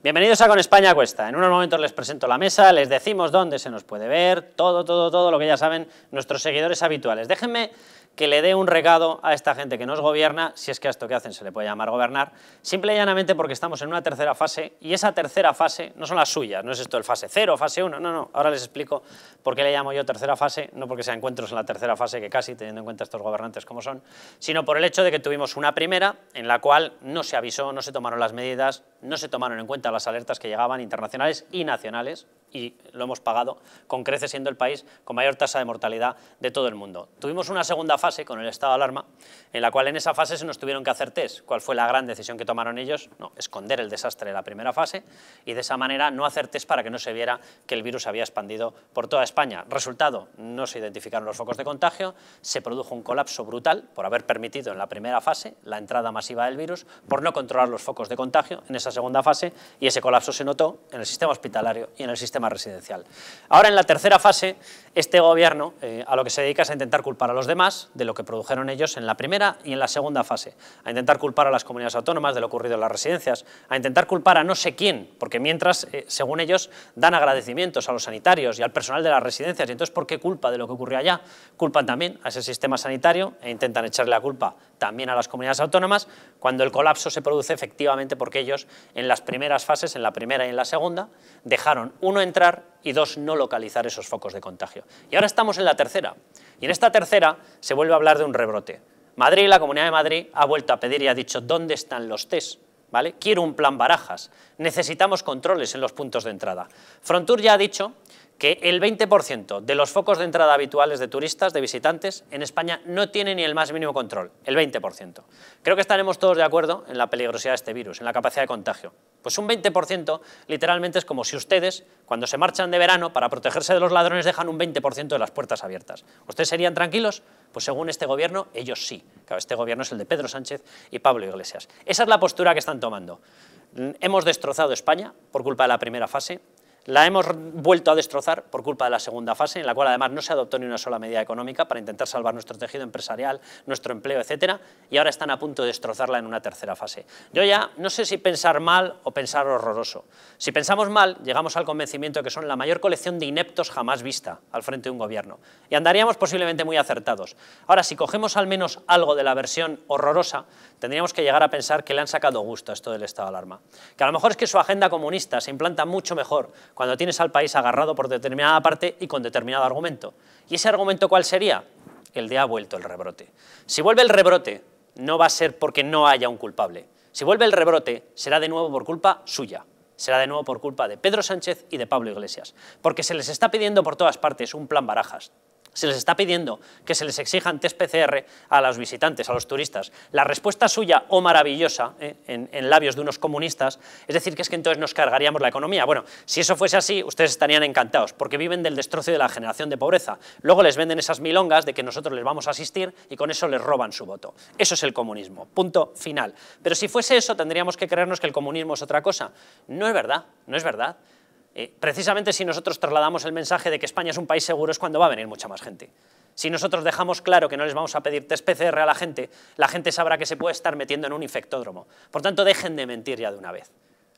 Bienvenidos a Con España Cuesta. En unos momentos les presento la mesa, les decimos dónde se nos puede ver, todo, todo, todo lo que ya saben nuestros seguidores habituales. Déjenme que le dé un regado a esta gente que nos gobierna, si es que a esto que hacen se le puede llamar gobernar, simple y llanamente porque estamos en una tercera fase y esa tercera fase no son las suyas, no es esto el fase 0, fase 1, no, no, ahora les explico por qué le llamo yo tercera fase, no porque sea encuentros en la tercera fase, que casi, teniendo en cuenta estos gobernantes como son, sino por el hecho de que tuvimos una primera en la cual no se avisó, no se tomaron las medidas, no se tomaron en cuenta las alertas que llegaban internacionales y nacionales, y lo hemos pagado con Crece siendo el país con mayor tasa de mortalidad de todo el mundo. Tuvimos una segunda fase con el estado de alarma, en la cual en esa fase se nos tuvieron que hacer test. ¿Cuál fue la gran decisión que tomaron ellos? No, esconder el desastre de la primera fase y de esa manera no hacer test para que no se viera que el virus había expandido por toda España. Resultado, no se identificaron los focos de contagio, se produjo un colapso brutal por haber permitido en la primera fase la entrada masiva del virus, por no controlar los focos de contagio en esa segunda fase y ese colapso se notó en el sistema hospitalario y en el sistema residencial. Ahora, en la tercera fase, este gobierno eh, a lo que se dedica es a intentar culpar a los demás de lo que produjeron ellos en la primera y en la segunda fase, a intentar culpar a las comunidades autónomas de lo ocurrido en las residencias, a intentar culpar a no sé quién, porque mientras, eh, según ellos, dan agradecimientos a los sanitarios y al personal de las residencias, y entonces, ¿por qué culpa de lo que ocurrió allá? Culpan también a ese sistema sanitario e intentan echarle la culpa también a las comunidades autónomas cuando el colapso se produce efectivamente porque ellos en las primeras fases, en la primera y en la segunda, dejaron uno entrar y dos no localizar esos focos de contagio. Y ahora estamos en la tercera. Y en esta tercera se vuelve a hablar de un rebrote. Madrid, la Comunidad de Madrid, ha vuelto a pedir y ha dicho dónde están los test. ¿Vale? Quiero un plan barajas. Necesitamos controles en los puntos de entrada. Frontur ya ha dicho que el 20% de los focos de entrada habituales de turistas, de visitantes, en España no tiene ni el más mínimo control, el 20%. Creo que estaremos todos de acuerdo en la peligrosidad de este virus, en la capacidad de contagio. Pues un 20% literalmente es como si ustedes, cuando se marchan de verano para protegerse de los ladrones, dejan un 20% de las puertas abiertas. ¿Ustedes serían tranquilos? Pues según este gobierno, ellos sí. Claro, este gobierno es el de Pedro Sánchez y Pablo Iglesias. Esa es la postura que están tomando. Hemos destrozado España por culpa de la primera fase, la hemos vuelto a destrozar por culpa de la segunda fase, en la cual además no se adoptó ni una sola medida económica para intentar salvar nuestro tejido empresarial, nuestro empleo, etcétera, y ahora están a punto de destrozarla en una tercera fase. Yo ya no sé si pensar mal o pensar horroroso. Si pensamos mal, llegamos al convencimiento de que son la mayor colección de ineptos jamás vista al frente de un gobierno, y andaríamos posiblemente muy acertados. Ahora, si cogemos al menos algo de la versión horrorosa, tendríamos que llegar a pensar que le han sacado gusto a esto del estado de alarma. Que a lo mejor es que su agenda comunista se implanta mucho mejor cuando tienes al país agarrado por determinada parte y con determinado argumento. ¿Y ese argumento cuál sería? El de ha vuelto el rebrote. Si vuelve el rebrote, no va a ser porque no haya un culpable. Si vuelve el rebrote, será de nuevo por culpa suya. Será de nuevo por culpa de Pedro Sánchez y de Pablo Iglesias. Porque se les está pidiendo por todas partes un plan barajas, se les está pidiendo que se les exijan test PCR a los visitantes, a los turistas. La respuesta suya, o oh maravillosa, eh, en, labios de unos comunistas, es decir, que es que entonces nos cargaríamos la economía. Bueno, si eso fuese así, ustedes estarían encantados, porque viven del destrozo de la generación de pobreza. Luego les venden esas milongas de que nosotros les vamos a asistir y con eso les roban su voto. Eso es el comunismo, punto final. Pero si fuese eso, tendríamos que creernos que el comunismo es otra cosa. No es verdad, no es verdad. Eh, precisamente si nosotros trasladamos el mensaje de que España es un país seguro es cuando va a venir mucha más gente. Si nosotros dejamos claro que no les vamos a pedir test PCR a la gente, la gente sabrá que se puede estar metiendo en un infectódromo. Por tanto, dejen de mentir ya de una vez.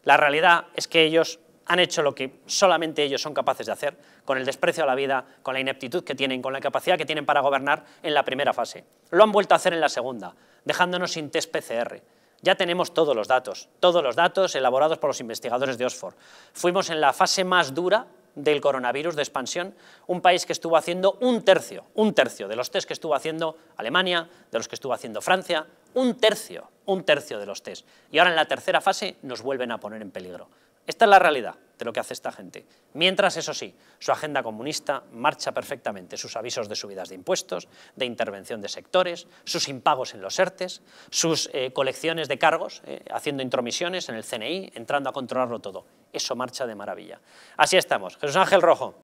La realidad es que ellos han hecho lo que solamente ellos son capaces de hacer, con el desprecio a la vida, con la ineptitud que tienen, con la capacidad que tienen para gobernar en la primera fase. Lo han vuelto a hacer en la segunda, dejándonos sin test PCR. Ya tenemos todos los datos, todos los datos elaborados por los investigadores de Oxford. Fuimos en la fase más dura del coronavirus de expansión, un país que estuvo haciendo un tercio, un tercio de los test que estuvo haciendo Alemania, de los que estuvo haciendo Francia, un tercio, un tercio de los test. Y ahora en la tercera fase nos vuelven a poner en peligro. Esta es la realidad de lo que hace esta gente. Mientras, eso sí, su agenda comunista marcha perfectamente, sus avisos de subidas de impuestos, de intervención de sectores, sus impagos en los ERTES, sus eh, colecciones de cargos, eh, haciendo intromisiones en el CNI, entrando a controlarlo todo. Eso marcha de maravilla. Así estamos. Jesús Ángel Rojo,